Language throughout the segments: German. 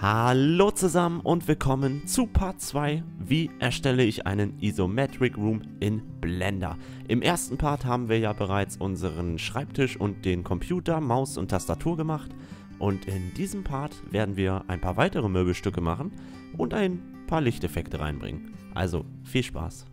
Hallo zusammen und willkommen zu Part 2. Wie erstelle ich einen Isometric Room in Blender? Im ersten Part haben wir ja bereits unseren Schreibtisch und den Computer, Maus und Tastatur gemacht. Und in diesem Part werden wir ein paar weitere Möbelstücke machen und ein paar Lichteffekte reinbringen. Also viel Spaß!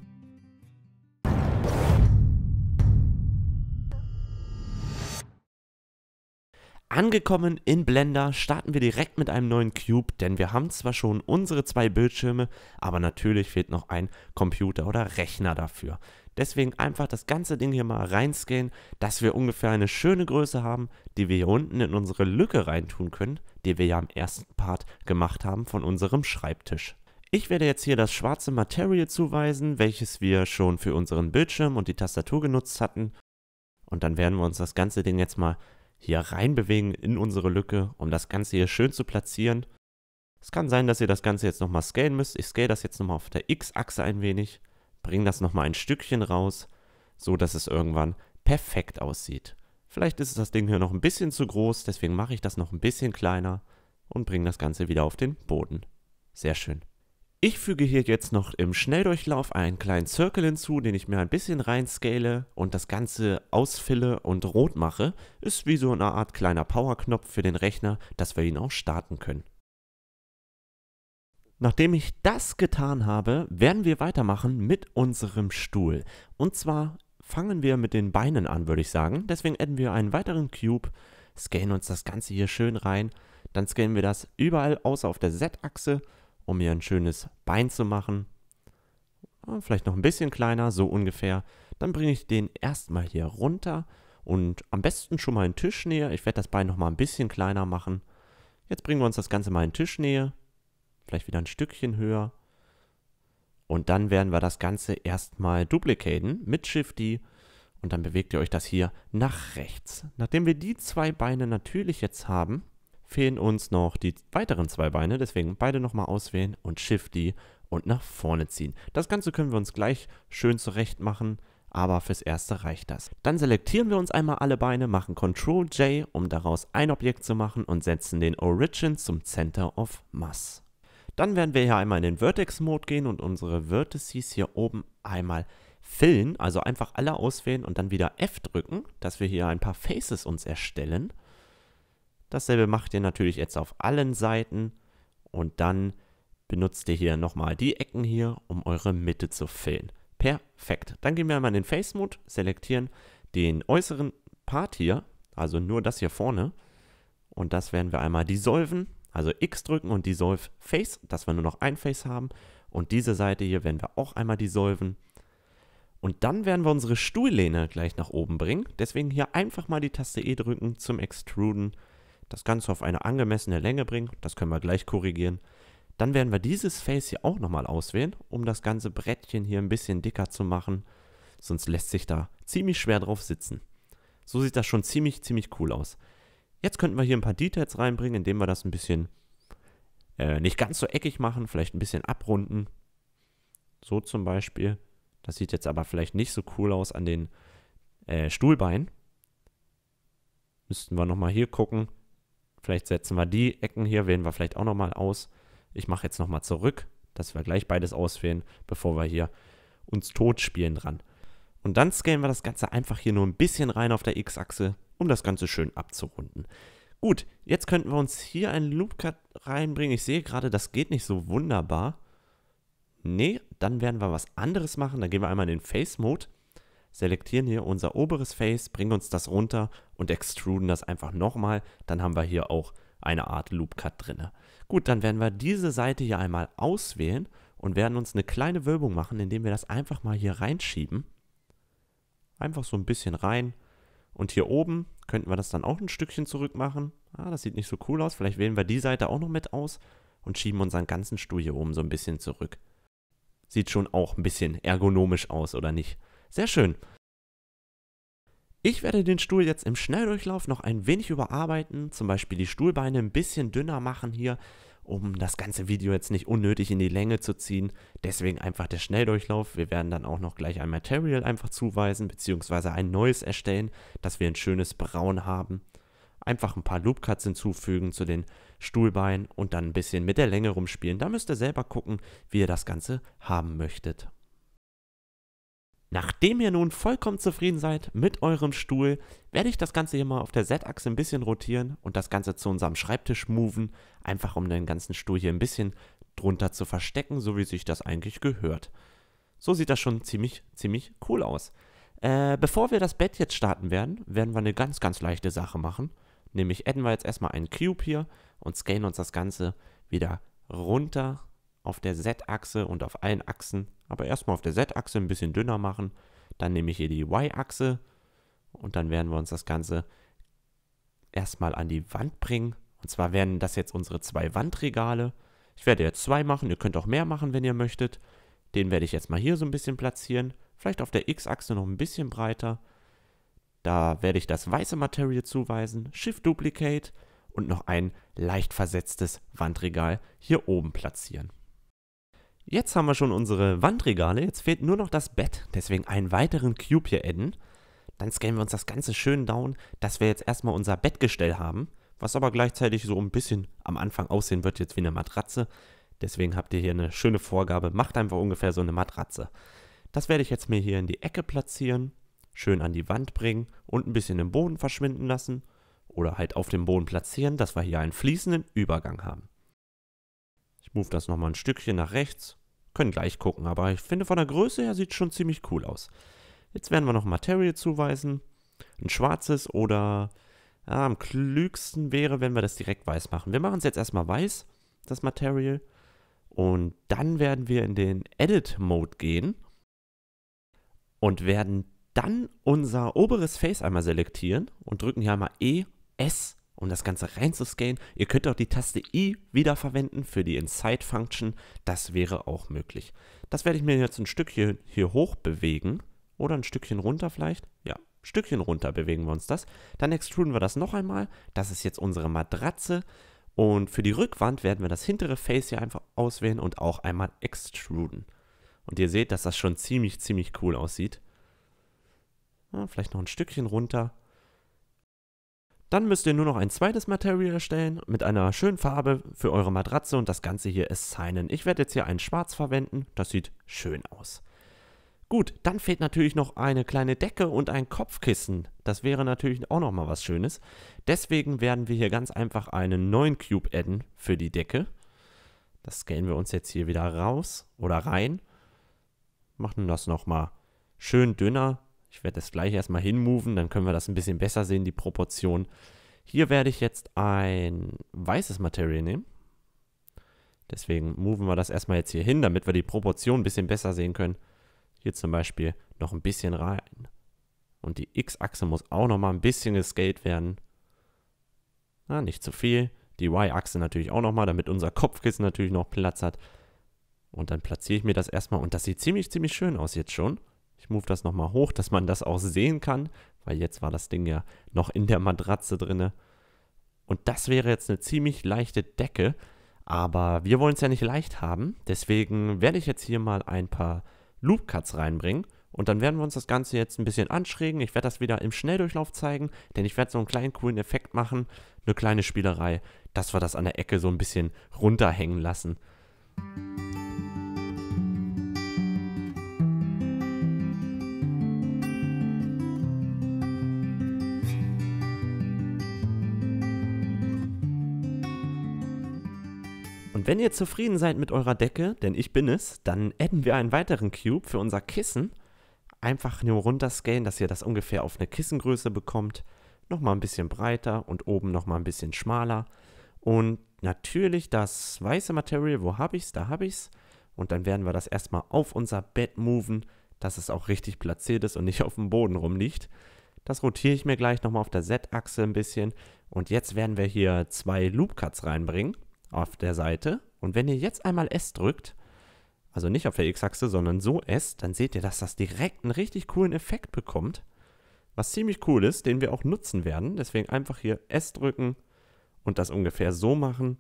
Angekommen in Blender starten wir direkt mit einem neuen Cube, denn wir haben zwar schon unsere zwei Bildschirme, aber natürlich fehlt noch ein Computer oder Rechner dafür. Deswegen einfach das ganze Ding hier mal reinscannen, dass wir ungefähr eine schöne Größe haben, die wir hier unten in unsere Lücke reintun können, die wir ja im ersten Part gemacht haben von unserem Schreibtisch. Ich werde jetzt hier das schwarze Material zuweisen, welches wir schon für unseren Bildschirm und die Tastatur genutzt hatten. Und dann werden wir uns das ganze Ding jetzt mal hier reinbewegen in unsere Lücke, um das Ganze hier schön zu platzieren. Es kann sein, dass ihr das Ganze jetzt nochmal scalen müsst. Ich scale das jetzt nochmal auf der X-Achse ein wenig, bringe das nochmal ein Stückchen raus, so dass es irgendwann perfekt aussieht. Vielleicht ist das Ding hier noch ein bisschen zu groß, deswegen mache ich das noch ein bisschen kleiner und bringe das Ganze wieder auf den Boden. Sehr schön. Ich füge hier jetzt noch im Schnelldurchlauf einen kleinen Circle hinzu, den ich mir ein bisschen reinscale und das Ganze ausfille und rot mache. Ist wie so eine Art kleiner Powerknopf für den Rechner, dass wir ihn auch starten können. Nachdem ich das getan habe, werden wir weitermachen mit unserem Stuhl. Und zwar fangen wir mit den Beinen an, würde ich sagen. Deswegen adden wir einen weiteren Cube, scalen uns das Ganze hier schön rein. Dann scalen wir das überall außer auf der Z-Achse um mir ein schönes Bein zu machen. Ah, vielleicht noch ein bisschen kleiner, so ungefähr. Dann bringe ich den erstmal hier runter und am besten schon mal in Tischnähe. Ich werde das Bein noch mal ein bisschen kleiner machen. Jetzt bringen wir uns das Ganze mal in Tischnähe. Vielleicht wieder ein Stückchen höher. Und dann werden wir das Ganze erstmal duplicaten mit Shifty. Und dann bewegt ihr euch das hier nach rechts. Nachdem wir die zwei Beine natürlich jetzt haben, fehlen uns noch die weiteren zwei Beine, deswegen beide nochmal auswählen und Shift die und nach vorne ziehen. Das Ganze können wir uns gleich schön zurecht machen, aber fürs Erste reicht das. Dann selektieren wir uns einmal alle Beine, machen Ctrl J, um daraus ein Objekt zu machen und setzen den Origin zum Center of Mass. Dann werden wir hier einmal in den Vertex-Mode gehen und unsere Vertices hier oben einmal fillen, also einfach alle auswählen und dann wieder F drücken, dass wir hier ein paar Faces uns erstellen. Dasselbe macht ihr natürlich jetzt auf allen Seiten und dann benutzt ihr hier nochmal die Ecken hier, um eure Mitte zu füllen. Perfekt. Dann gehen wir einmal in den Face Mode, selektieren den äußeren Part hier, also nur das hier vorne. Und das werden wir einmal dissolven, also X drücken und dissolve Face, dass wir nur noch ein Face haben. Und diese Seite hier werden wir auch einmal dissolven. Und dann werden wir unsere Stuhllehne gleich nach oben bringen. Deswegen hier einfach mal die Taste E drücken zum Extruden das Ganze auf eine angemessene Länge bringen, das können wir gleich korrigieren. Dann werden wir dieses Face hier auch nochmal auswählen, um das ganze Brettchen hier ein bisschen dicker zu machen, sonst lässt sich da ziemlich schwer drauf sitzen. So sieht das schon ziemlich, ziemlich cool aus. Jetzt könnten wir hier ein paar Details reinbringen, indem wir das ein bisschen äh, nicht ganz so eckig machen, vielleicht ein bisschen abrunden. So zum Beispiel. Das sieht jetzt aber vielleicht nicht so cool aus an den äh, Stuhlbeinen. Müssten wir nochmal hier gucken. Vielleicht setzen wir die Ecken hier, wählen wir vielleicht auch nochmal aus. Ich mache jetzt nochmal zurück, dass wir gleich beides auswählen, bevor wir hier uns tot spielen dran. Und dann scalen wir das Ganze einfach hier nur ein bisschen rein auf der X-Achse, um das Ganze schön abzurunden. Gut, jetzt könnten wir uns hier einen Loop-Cut reinbringen. Ich sehe gerade, das geht nicht so wunderbar. Nee, dann werden wir was anderes machen. Dann gehen wir einmal in den Face-Mode selektieren hier unser oberes Face, bringen uns das runter und extruden das einfach nochmal. Dann haben wir hier auch eine Art Loop Cut drin. Ne? Gut, dann werden wir diese Seite hier einmal auswählen und werden uns eine kleine Wölbung machen, indem wir das einfach mal hier reinschieben. Einfach so ein bisschen rein. Und hier oben könnten wir das dann auch ein Stückchen zurück machen. Ah, das sieht nicht so cool aus. Vielleicht wählen wir die Seite auch noch mit aus und schieben unseren ganzen Stuhl hier oben so ein bisschen zurück. Sieht schon auch ein bisschen ergonomisch aus, oder nicht? Sehr schön. Ich werde den Stuhl jetzt im Schnelldurchlauf noch ein wenig überarbeiten, zum Beispiel die Stuhlbeine ein bisschen dünner machen hier, um das ganze Video jetzt nicht unnötig in die Länge zu ziehen. Deswegen einfach der Schnelldurchlauf. Wir werden dann auch noch gleich ein Material einfach zuweisen, beziehungsweise ein neues erstellen, dass wir ein schönes Braun haben. Einfach ein paar Loop Cuts hinzufügen zu den Stuhlbeinen und dann ein bisschen mit der Länge rumspielen. Da müsst ihr selber gucken, wie ihr das Ganze haben möchtet. Nachdem ihr nun vollkommen zufrieden seid mit eurem Stuhl, werde ich das Ganze hier mal auf der Z-Achse ein bisschen rotieren und das Ganze zu unserem Schreibtisch moven, einfach um den ganzen Stuhl hier ein bisschen drunter zu verstecken, so wie sich das eigentlich gehört. So sieht das schon ziemlich, ziemlich cool aus. Äh, bevor wir das Bett jetzt starten werden, werden wir eine ganz, ganz leichte Sache machen. Nämlich adden wir jetzt erstmal einen Cube hier und scalen uns das Ganze wieder runter auf der Z-Achse und auf allen Achsen, aber erstmal auf der Z-Achse ein bisschen dünner machen. Dann nehme ich hier die Y-Achse und dann werden wir uns das Ganze erstmal an die Wand bringen. Und zwar werden das jetzt unsere zwei Wandregale. Ich werde jetzt zwei machen, ihr könnt auch mehr machen, wenn ihr möchtet. Den werde ich jetzt mal hier so ein bisschen platzieren. Vielleicht auf der X-Achse noch ein bisschen breiter. Da werde ich das weiße Material zuweisen, Shift Duplicate und noch ein leicht versetztes Wandregal hier oben platzieren. Jetzt haben wir schon unsere Wandregale. Jetzt fehlt nur noch das Bett. Deswegen einen weiteren Cube hier adden. Dann scannen wir uns das Ganze schön down, dass wir jetzt erstmal unser Bettgestell haben. Was aber gleichzeitig so ein bisschen am Anfang aussehen wird, jetzt wie eine Matratze. Deswegen habt ihr hier eine schöne Vorgabe. Macht einfach ungefähr so eine Matratze. Das werde ich jetzt mir hier in die Ecke platzieren, schön an die Wand bringen und ein bisschen im Boden verschwinden lassen oder halt auf dem Boden platzieren, dass wir hier einen fließenden Übergang haben move das nochmal ein Stückchen nach rechts. Können gleich gucken, aber ich finde von der Größe her sieht es schon ziemlich cool aus. Jetzt werden wir noch Material zuweisen. Ein schwarzes oder ja, am klügsten wäre, wenn wir das direkt weiß machen. Wir machen es jetzt erstmal weiß, das Material. Und dann werden wir in den Edit-Mode gehen und werden dann unser oberes Face einmal selektieren und drücken hier einmal E, S um das Ganze reinzuscalen. Ihr könnt auch die Taste I wiederverwenden für die Inside Function. Das wäre auch möglich. Das werde ich mir jetzt ein Stückchen hier hoch bewegen. Oder ein Stückchen runter vielleicht. Ja, ein Stückchen runter bewegen wir uns das. Dann extruden wir das noch einmal. Das ist jetzt unsere Matratze. Und für die Rückwand werden wir das hintere Face hier einfach auswählen und auch einmal extruden. Und ihr seht, dass das schon ziemlich, ziemlich cool aussieht. Ja, vielleicht noch ein Stückchen runter. Dann müsst ihr nur noch ein zweites Material erstellen mit einer schönen Farbe für eure Matratze und das Ganze hier assignen. Ich werde jetzt hier ein Schwarz verwenden, das sieht schön aus. Gut, dann fehlt natürlich noch eine kleine Decke und ein Kopfkissen. Das wäre natürlich auch nochmal was Schönes. Deswegen werden wir hier ganz einfach einen neuen Cube adden für die Decke. Das scannen wir uns jetzt hier wieder raus oder rein. Machen das nochmal schön dünner, ich werde das gleich erstmal hinmoven, dann können wir das ein bisschen besser sehen, die Proportion. Hier werde ich jetzt ein weißes Material nehmen. Deswegen moven wir das erstmal jetzt hier hin, damit wir die Proportion ein bisschen besser sehen können. Hier zum Beispiel noch ein bisschen rein. Und die X-Achse muss auch nochmal ein bisschen gescaled werden. Na, nicht zu viel. Die Y-Achse natürlich auch nochmal, damit unser Kopfkissen natürlich noch Platz hat. Und dann platziere ich mir das erstmal. Und das sieht ziemlich, ziemlich schön aus jetzt schon. Ich move das nochmal hoch, dass man das auch sehen kann, weil jetzt war das Ding ja noch in der Matratze drinne. Und das wäre jetzt eine ziemlich leichte Decke, aber wir wollen es ja nicht leicht haben. Deswegen werde ich jetzt hier mal ein paar Loop Cuts reinbringen. Und dann werden wir uns das Ganze jetzt ein bisschen anschrägen. Ich werde das wieder im Schnelldurchlauf zeigen, denn ich werde so einen kleinen coolen Effekt machen. Eine kleine Spielerei, dass wir das an der Ecke so ein bisschen runterhängen lassen. Und wenn ihr zufrieden seid mit eurer Decke, denn ich bin es, dann adden wir einen weiteren Cube für unser Kissen. Einfach nur runterscalen, dass ihr das ungefähr auf eine Kissengröße bekommt. Nochmal ein bisschen breiter und oben nochmal ein bisschen schmaler. Und natürlich das weiße Material, wo habe ich es? Da habe ich es. Und dann werden wir das erstmal auf unser Bett moven, dass es auch richtig platziert ist und nicht auf dem Boden rumliegt. Das rotiere ich mir gleich nochmal auf der Z-Achse ein bisschen. Und jetzt werden wir hier zwei Loop-Cuts reinbringen auf der Seite. Und wenn ihr jetzt einmal S drückt, also nicht auf der X-Achse, sondern so S, dann seht ihr, dass das direkt einen richtig coolen Effekt bekommt. Was ziemlich cool ist, den wir auch nutzen werden. Deswegen einfach hier S drücken und das ungefähr so machen.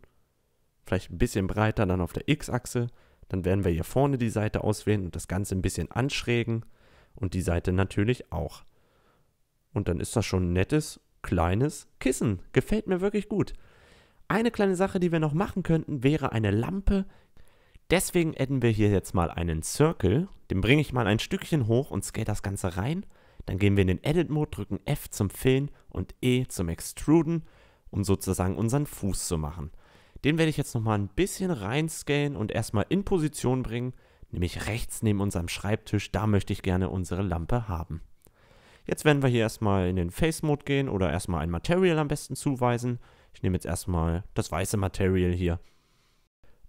Vielleicht ein bisschen breiter dann auf der X-Achse. Dann werden wir hier vorne die Seite auswählen und das Ganze ein bisschen anschrägen. Und die Seite natürlich auch. Und dann ist das schon ein nettes, kleines Kissen. Gefällt mir wirklich gut. Eine kleine Sache, die wir noch machen könnten, wäre eine Lampe. Deswegen adden wir hier jetzt mal einen Circle. Den bringe ich mal ein Stückchen hoch und scale das Ganze rein. Dann gehen wir in den Edit-Mode, drücken F zum Fillen und E zum Extruden, um sozusagen unseren Fuß zu machen. Den werde ich jetzt nochmal ein bisschen reinscalen und erstmal in Position bringen, nämlich rechts neben unserem Schreibtisch. Da möchte ich gerne unsere Lampe haben. Jetzt werden wir hier erstmal in den Face-Mode gehen oder erstmal ein Material am besten zuweisen. Ich nehme jetzt erstmal das weiße Material hier.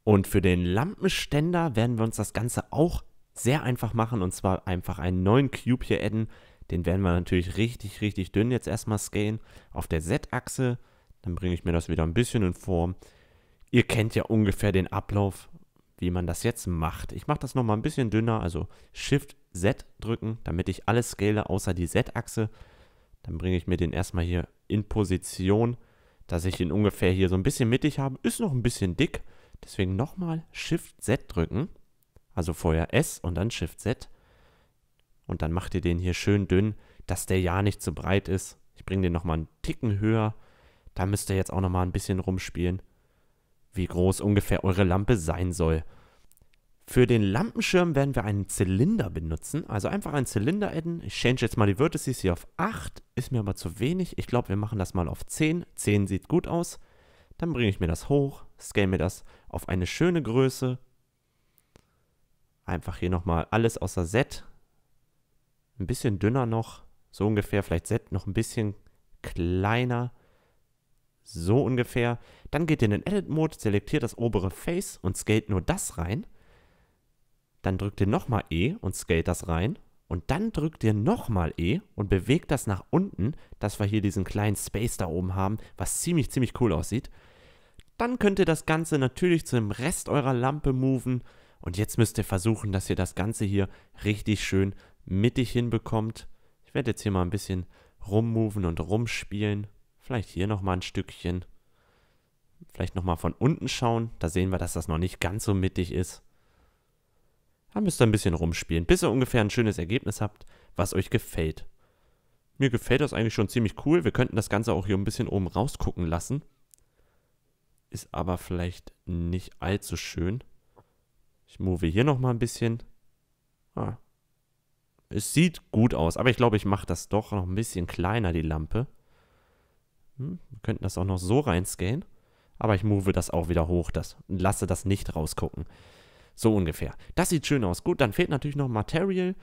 Und für den Lampenständer werden wir uns das Ganze auch sehr einfach machen. Und zwar einfach einen neuen Cube hier adden. Den werden wir natürlich richtig, richtig dünn jetzt erstmal scalen. Auf der Z-Achse. Dann bringe ich mir das wieder ein bisschen in Form. Ihr kennt ja ungefähr den Ablauf, wie man das jetzt macht. Ich mache das nochmal ein bisschen dünner. Also Shift Z drücken, damit ich alles scale außer die Z-Achse. Dann bringe ich mir den erstmal hier in Position dass ich ihn ungefähr hier so ein bisschen mittig habe. Ist noch ein bisschen dick. Deswegen nochmal Shift-Z drücken. Also vorher S und dann Shift-Z. Und dann macht ihr den hier schön dünn, dass der ja nicht zu breit ist. Ich bringe den nochmal einen Ticken höher. Da müsst ihr jetzt auch nochmal ein bisschen rumspielen, wie groß ungefähr eure Lampe sein soll. Für den Lampenschirm werden wir einen Zylinder benutzen. Also einfach einen Zylinder adden. Ich change jetzt mal die Vertices hier auf 8. Ist mir aber zu wenig. Ich glaube, wir machen das mal auf 10. 10 sieht gut aus. Dann bringe ich mir das hoch, scale mir das auf eine schöne Größe. Einfach hier nochmal alles außer Set. Ein bisschen dünner noch. So ungefähr. Vielleicht Set noch ein bisschen kleiner. So ungefähr. Dann geht ihr in den Edit-Mode, selektiert das obere Face und scaled nur das rein dann drückt ihr nochmal E und scaled das rein. Und dann drückt ihr nochmal E und bewegt das nach unten, dass wir hier diesen kleinen Space da oben haben, was ziemlich, ziemlich cool aussieht. Dann könnt ihr das Ganze natürlich zu dem Rest eurer Lampe moven. Und jetzt müsst ihr versuchen, dass ihr das Ganze hier richtig schön mittig hinbekommt. Ich werde jetzt hier mal ein bisschen rummoven und rumspielen. Vielleicht hier nochmal ein Stückchen. Vielleicht nochmal von unten schauen. Da sehen wir, dass das noch nicht ganz so mittig ist. Da müsst ihr ein bisschen rumspielen, bis ihr ungefähr ein schönes Ergebnis habt, was euch gefällt. Mir gefällt das eigentlich schon ziemlich cool. Wir könnten das Ganze auch hier ein bisschen oben rausgucken lassen. Ist aber vielleicht nicht allzu schön. Ich move hier nochmal ein bisschen. Ah. Es sieht gut aus, aber ich glaube, ich mache das doch noch ein bisschen kleiner, die Lampe. Hm, wir könnten das auch noch so reinscalen. Aber ich move das auch wieder hoch und lasse das nicht rausgucken. So ungefähr. Das sieht schön aus. Gut, dann fehlt natürlich noch Material.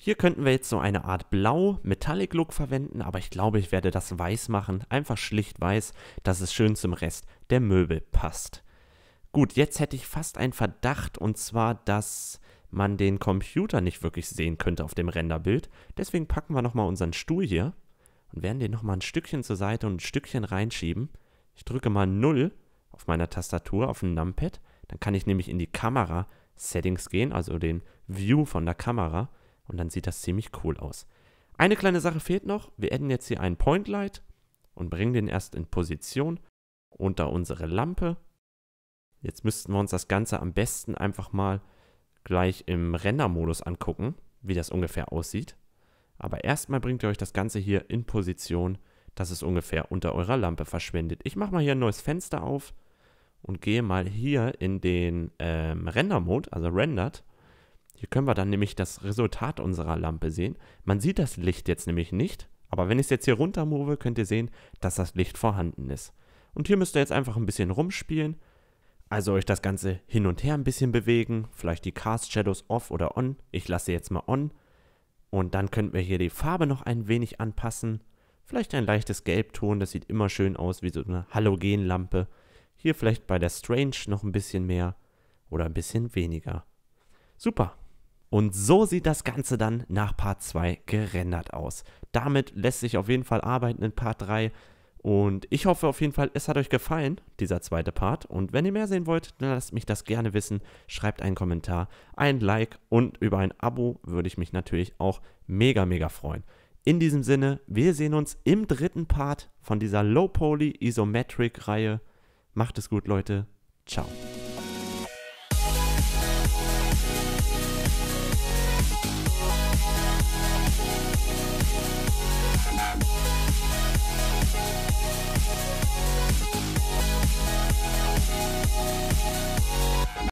Hier könnten wir jetzt so eine Art Blau-Metallic-Look verwenden, aber ich glaube, ich werde das weiß machen. Einfach schlicht weiß, dass es schön zum Rest der Möbel passt. Gut, jetzt hätte ich fast einen Verdacht und zwar, dass man den Computer nicht wirklich sehen könnte auf dem Renderbild. Deswegen packen wir nochmal unseren Stuhl hier und werden den nochmal ein Stückchen zur Seite und ein Stückchen reinschieben. Ich drücke mal 0 auf meiner Tastatur auf dem Numpad dann kann ich nämlich in die Kamera Settings gehen, also den View von der Kamera und dann sieht das ziemlich cool aus. Eine kleine Sache fehlt noch. Wir adden jetzt hier einen Point Light und bringen den erst in Position unter unsere Lampe. Jetzt müssten wir uns das Ganze am besten einfach mal gleich im Render-Modus angucken, wie das ungefähr aussieht. Aber erstmal bringt ihr euch das Ganze hier in Position, dass es ungefähr unter eurer Lampe verschwindet. Ich mache mal hier ein neues Fenster auf und gehe mal hier in den ähm, Render-Mode, also Rendered. Hier können wir dann nämlich das Resultat unserer Lampe sehen. Man sieht das Licht jetzt nämlich nicht, aber wenn ich es jetzt hier runter move, könnt ihr sehen, dass das Licht vorhanden ist. Und hier müsst ihr jetzt einfach ein bisschen rumspielen, also euch das Ganze hin und her ein bisschen bewegen, vielleicht die Cast Shadows off oder on. Ich lasse jetzt mal on. Und dann könnten wir hier die Farbe noch ein wenig anpassen. Vielleicht ein leichtes Gelbton, das sieht immer schön aus wie so eine Halogenlampe. Hier vielleicht bei der Strange noch ein bisschen mehr oder ein bisschen weniger. Super. Und so sieht das Ganze dann nach Part 2 gerendert aus. Damit lässt sich auf jeden Fall arbeiten in Part 3. Und ich hoffe auf jeden Fall, es hat euch gefallen, dieser zweite Part. Und wenn ihr mehr sehen wollt, dann lasst mich das gerne wissen. Schreibt einen Kommentar, ein Like und über ein Abo würde ich mich natürlich auch mega, mega freuen. In diesem Sinne, wir sehen uns im dritten Part von dieser Low-Poly-Isometric-Reihe. Macht es gut, Leute. Ciao.